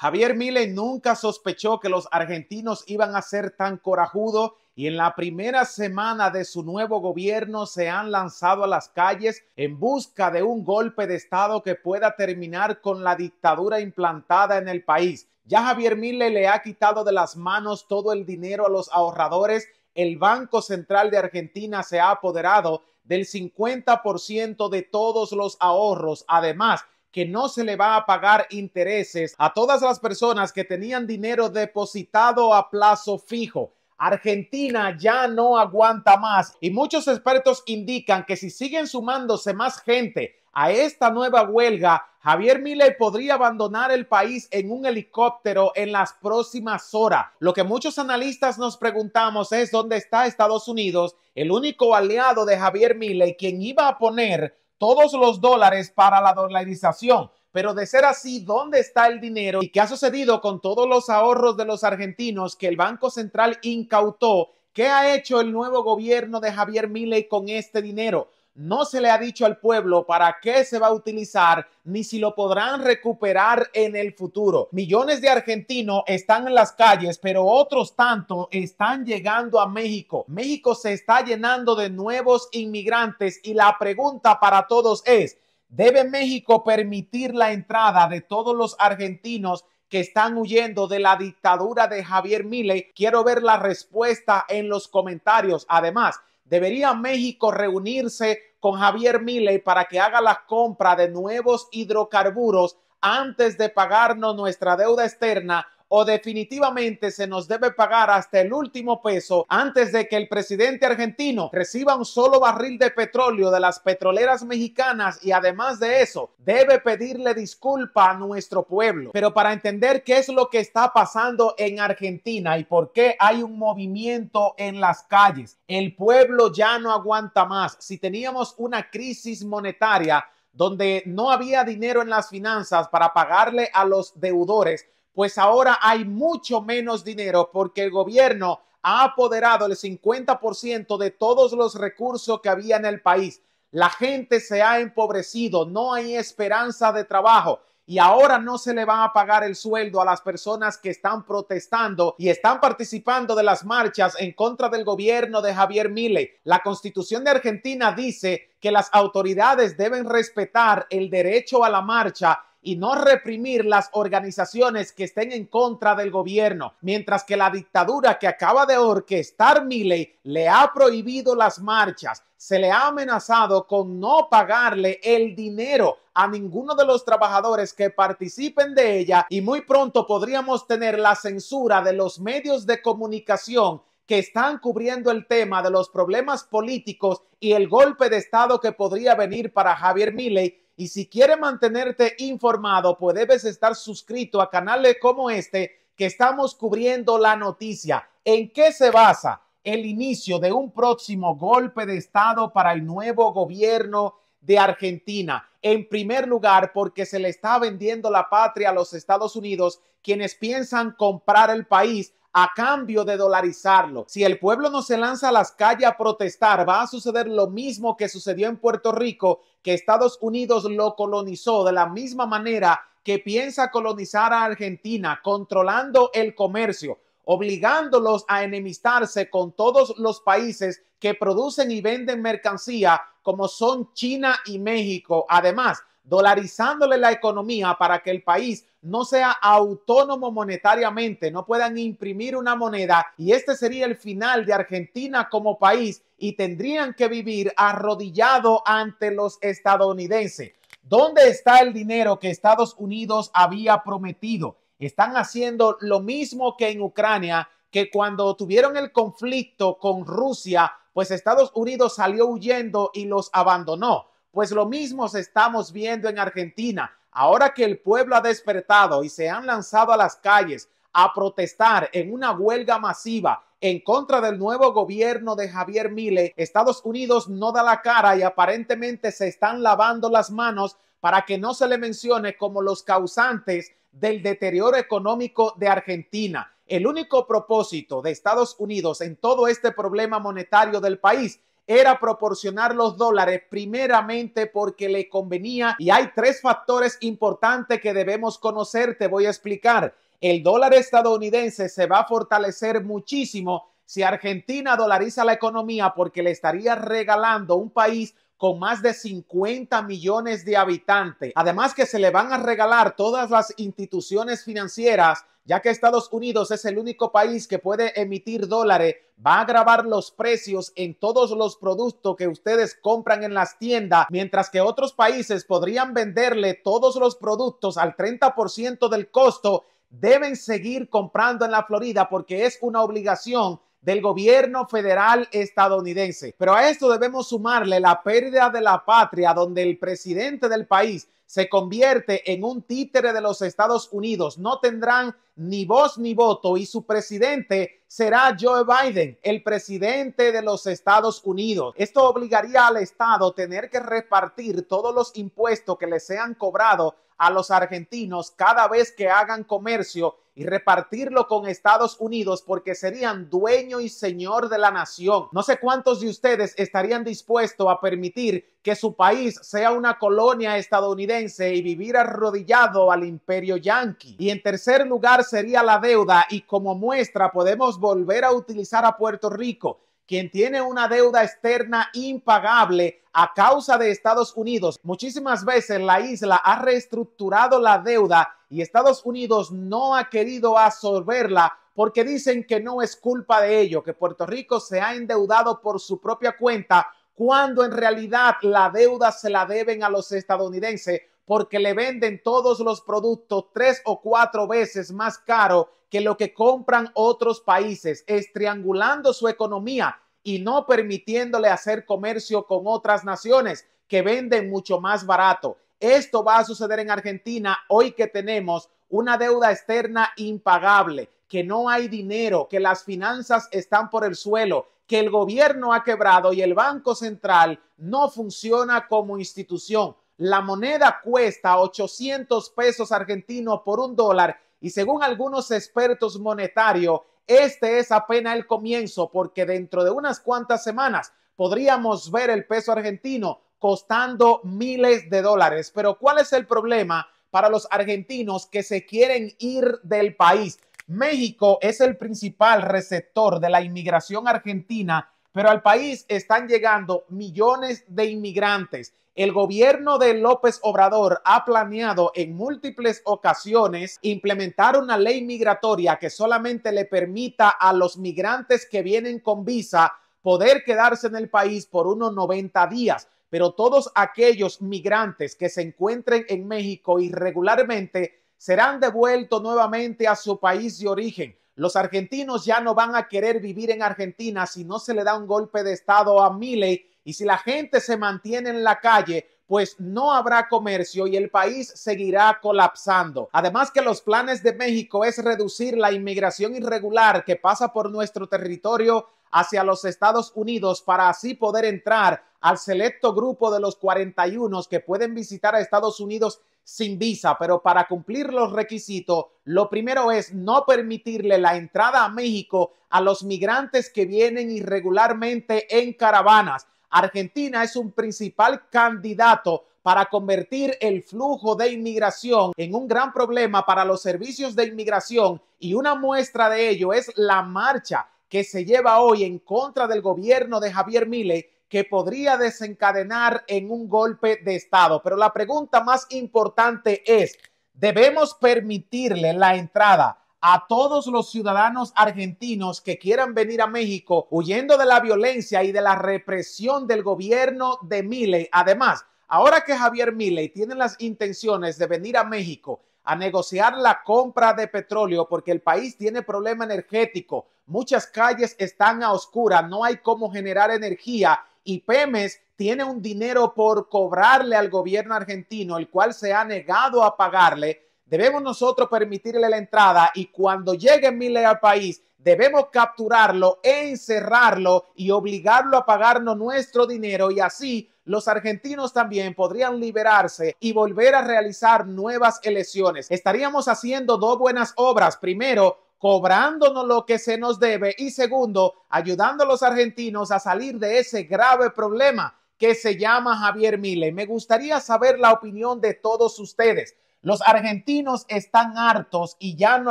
Javier Mille nunca sospechó que los argentinos iban a ser tan corajudos y en la primera semana de su nuevo gobierno se han lanzado a las calles en busca de un golpe de Estado que pueda terminar con la dictadura implantada en el país. Ya Javier Mille le ha quitado de las manos todo el dinero a los ahorradores. El Banco Central de Argentina se ha apoderado del 50% de todos los ahorros. Además, que no se le va a pagar intereses a todas las personas que tenían dinero depositado a plazo fijo. Argentina ya no aguanta más y muchos expertos indican que si siguen sumándose más gente a esta nueva huelga, Javier Milei podría abandonar el país en un helicóptero en las próximas horas. Lo que muchos analistas nos preguntamos es dónde está Estados Unidos, el único aliado de Javier Milei, quien iba a poner todos los dólares para la dolarización. Pero de ser así, ¿dónde está el dinero? ¿Y qué ha sucedido con todos los ahorros de los argentinos que el Banco Central incautó? ¿Qué ha hecho el nuevo gobierno de Javier Milei con este dinero? no se le ha dicho al pueblo para qué se va a utilizar ni si lo podrán recuperar en el futuro. Millones de argentinos están en las calles, pero otros tantos están llegando a México. México se está llenando de nuevos inmigrantes y la pregunta para todos es, ¿debe México permitir la entrada de todos los argentinos? que están huyendo de la dictadura de Javier Milei. Quiero ver la respuesta en los comentarios. Además, ¿Debería México reunirse con Javier Milei para que haga la compra de nuevos hidrocarburos antes de pagarnos nuestra deuda externa o definitivamente se nos debe pagar hasta el último peso antes de que el presidente argentino reciba un solo barril de petróleo de las petroleras mexicanas y además de eso debe pedirle disculpa a nuestro pueblo. Pero para entender qué es lo que está pasando en Argentina y por qué hay un movimiento en las calles, el pueblo ya no aguanta más. Si teníamos una crisis monetaria donde no había dinero en las finanzas para pagarle a los deudores, pues ahora hay mucho menos dinero porque el gobierno ha apoderado el 50% de todos los recursos que había en el país. La gente se ha empobrecido, no hay esperanza de trabajo y ahora no se le va a pagar el sueldo a las personas que están protestando y están participando de las marchas en contra del gobierno de Javier Milei. La Constitución de Argentina dice que las autoridades deben respetar el derecho a la marcha y no reprimir las organizaciones que estén en contra del gobierno, mientras que la dictadura que acaba de orquestar Milley le ha prohibido las marchas, se le ha amenazado con no pagarle el dinero a ninguno de los trabajadores que participen de ella y muy pronto podríamos tener la censura de los medios de comunicación que están cubriendo el tema de los problemas políticos y el golpe de Estado que podría venir para Javier Milley, y si quiere mantenerte informado, pues debes estar suscrito a canales como este que estamos cubriendo la noticia. ¿En qué se basa el inicio de un próximo golpe de Estado para el nuevo gobierno de Argentina? En primer lugar, porque se le está vendiendo la patria a los Estados Unidos, quienes piensan comprar el país a cambio de dolarizarlo. Si el pueblo no se lanza a las calles a protestar, va a suceder lo mismo que sucedió en Puerto Rico, que Estados Unidos lo colonizó de la misma manera que piensa colonizar a Argentina, controlando el comercio, obligándolos a enemistarse con todos los países que producen y venden mercancía como son China y México. Además, dolarizándole la economía para que el país no sea autónomo monetariamente, no puedan imprimir una moneda y este sería el final de Argentina como país y tendrían que vivir arrodillado ante los estadounidenses. ¿Dónde está el dinero que Estados Unidos había prometido? Están haciendo lo mismo que en Ucrania, que cuando tuvieron el conflicto con Rusia, pues Estados Unidos salió huyendo y los abandonó. Pues lo mismo estamos viendo en Argentina. Ahora que el pueblo ha despertado y se han lanzado a las calles a protestar en una huelga masiva en contra del nuevo gobierno de Javier Mille, Estados Unidos no da la cara y aparentemente se están lavando las manos para que no se le mencione como los causantes del deterioro económico de Argentina. El único propósito de Estados Unidos en todo este problema monetario del país era proporcionar los dólares primeramente porque le convenía y hay tres factores importantes que debemos conocer, te voy a explicar. El dólar estadounidense se va a fortalecer muchísimo si Argentina dolariza la economía porque le estaría regalando un país con más de 50 millones de habitantes. Además que se le van a regalar todas las instituciones financieras, ya que Estados Unidos es el único país que puede emitir dólares, va a grabar los precios en todos los productos que ustedes compran en las tiendas, mientras que otros países podrían venderle todos los productos al 30% del costo. Deben seguir comprando en la Florida porque es una obligación del gobierno federal estadounidense. Pero a esto debemos sumarle la pérdida de la patria donde el presidente del país se convierte en un títere de los Estados Unidos. No tendrán ni voz ni voto y su presidente será Joe Biden, el presidente de los Estados Unidos. Esto obligaría al Estado a tener que repartir todos los impuestos que le sean cobrados a los argentinos cada vez que hagan comercio y repartirlo con Estados Unidos porque serían dueño y señor de la nación. No sé cuántos de ustedes estarían dispuestos a permitir que su país sea una colonia estadounidense y vivir arrodillado al imperio yanqui. Y en tercer lugar sería la deuda y como muestra podemos volver a utilizar a Puerto Rico quien tiene una deuda externa impagable a causa de Estados Unidos. Muchísimas veces la isla ha reestructurado la deuda y Estados Unidos no ha querido absorberla porque dicen que no es culpa de ello, que Puerto Rico se ha endeudado por su propia cuenta cuando en realidad la deuda se la deben a los estadounidenses porque le venden todos los productos tres o cuatro veces más caro que lo que compran otros países, estriangulando su economía y no permitiéndole hacer comercio con otras naciones que venden mucho más barato. Esto va a suceder en Argentina hoy que tenemos una deuda externa impagable, que no hay dinero, que las finanzas están por el suelo, que el gobierno ha quebrado y el Banco Central no funciona como institución. La moneda cuesta 800 pesos argentinos por un dólar y según algunos expertos monetarios, este es apenas el comienzo porque dentro de unas cuantas semanas podríamos ver el peso argentino costando miles de dólares. Pero ¿cuál es el problema para los argentinos que se quieren ir del país? México es el principal receptor de la inmigración argentina pero al país están llegando millones de inmigrantes. El gobierno de López Obrador ha planeado en múltiples ocasiones implementar una ley migratoria que solamente le permita a los migrantes que vienen con visa poder quedarse en el país por unos 90 días pero todos aquellos migrantes que se encuentren en México irregularmente serán devueltos nuevamente a su país de origen. Los argentinos ya no van a querer vivir en Argentina si no se le da un golpe de Estado a miley y si la gente se mantiene en la calle, pues no habrá comercio y el país seguirá colapsando. Además que los planes de México es reducir la inmigración irregular que pasa por nuestro territorio hacia los Estados Unidos para así poder entrar al selecto grupo de los 41 que pueden visitar a Estados Unidos sin visa, pero para cumplir los requisitos, lo primero es no permitirle la entrada a México a los migrantes que vienen irregularmente en caravanas. Argentina es un principal candidato para convertir el flujo de inmigración en un gran problema para los servicios de inmigración y una muestra de ello es la marcha que se lleva hoy en contra del gobierno de Javier Milei que podría desencadenar en un golpe de Estado. Pero la pregunta más importante es, ¿debemos permitirle la entrada a todos los ciudadanos argentinos que quieran venir a México huyendo de la violencia y de la represión del gobierno de Miley? Además, ahora que Javier Miley tiene las intenciones de venir a México, a negociar la compra de petróleo porque el país tiene problema energético. Muchas calles están a oscuras, no hay cómo generar energía y Pemes tiene un dinero por cobrarle al gobierno argentino, el cual se ha negado a pagarle, debemos nosotros permitirle la entrada y cuando llegue mile al país, debemos capturarlo, encerrarlo y obligarlo a pagarnos nuestro dinero y así los argentinos también podrían liberarse y volver a realizar nuevas elecciones. Estaríamos haciendo dos buenas obras. Primero, cobrándonos lo que se nos debe y segundo, ayudando a los argentinos a salir de ese grave problema que se llama Javier Mile. Me gustaría saber la opinión de todos ustedes. Los argentinos están hartos y ya no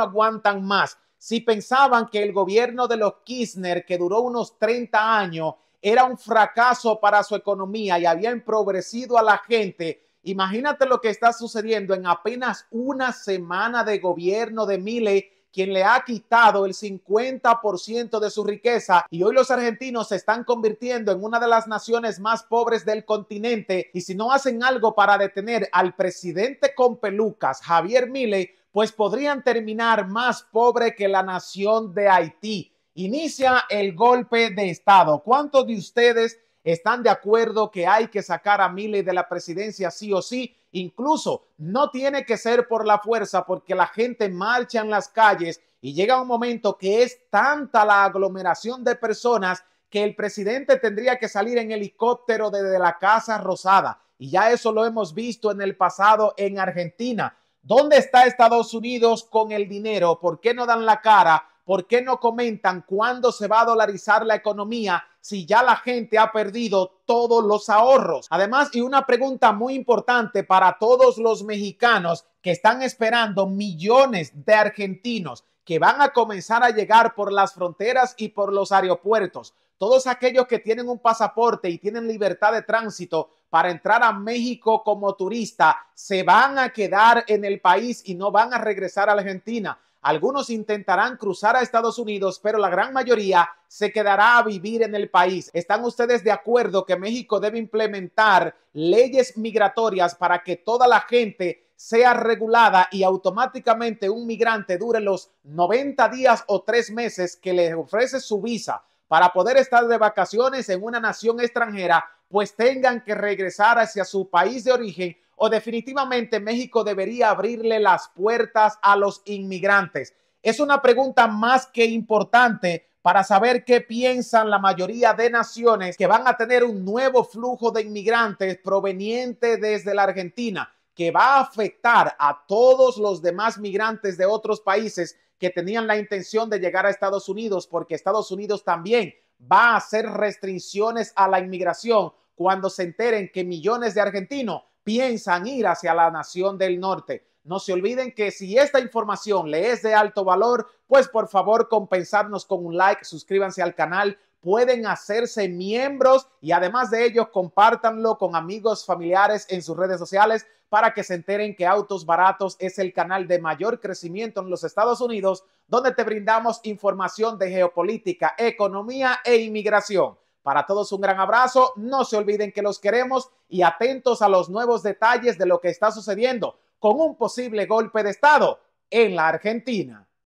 aguantan más. Si pensaban que el gobierno de los Kirchner, que duró unos 30 años, era un fracaso para su economía y había empobrecido a la gente, imagínate lo que está sucediendo en apenas una semana de gobierno de Mile quien le ha quitado el 50% de su riqueza y hoy los argentinos se están convirtiendo en una de las naciones más pobres del continente y si no hacen algo para detener al presidente con pelucas, Javier Mille, pues podrían terminar más pobre que la nación de Haití. Inicia el golpe de Estado. ¿Cuántos de ustedes están de acuerdo que hay que sacar a Milley de la presidencia sí o sí. Incluso no tiene que ser por la fuerza porque la gente marcha en las calles y llega un momento que es tanta la aglomeración de personas que el presidente tendría que salir en helicóptero desde la Casa Rosada. Y ya eso lo hemos visto en el pasado en Argentina. ¿Dónde está Estados Unidos con el dinero? ¿Por qué no dan la cara? ¿Por qué no comentan cuándo se va a dolarizar la economía? si ya la gente ha perdido todos los ahorros? Además, y una pregunta muy importante para todos los mexicanos que están esperando millones de argentinos que van a comenzar a llegar por las fronteras y por los aeropuertos. Todos aquellos que tienen un pasaporte y tienen libertad de tránsito para entrar a México como turista, se van a quedar en el país y no van a regresar a Argentina. Algunos intentarán cruzar a Estados Unidos, pero la gran mayoría se quedará a vivir en el país. ¿Están ustedes de acuerdo que México debe implementar leyes migratorias para que toda la gente sea regulada y automáticamente un migrante dure los 90 días o tres meses que le ofrece su visa para poder estar de vacaciones en una nación extranjera, pues tengan que regresar hacia su país de origen o definitivamente México debería abrirle las puertas a los inmigrantes? Es una pregunta más que importante para saber qué piensan la mayoría de naciones que van a tener un nuevo flujo de inmigrantes proveniente desde la Argentina, que va a afectar a todos los demás migrantes de otros países que tenían la intención de llegar a Estados Unidos, porque Estados Unidos también va a hacer restricciones a la inmigración cuando se enteren que millones de argentinos piensan ir hacia la nación del norte. No se olviden que si esta información le es de alto valor, pues por favor compensarnos con un like, suscríbanse al canal, pueden hacerse miembros y además de ello compártanlo con amigos, familiares en sus redes sociales para que se enteren que Autos Baratos es el canal de mayor crecimiento en los Estados Unidos, donde te brindamos información de geopolítica, economía e inmigración. Para todos un gran abrazo, no se olviden que los queremos y atentos a los nuevos detalles de lo que está sucediendo con un posible golpe de Estado en la Argentina.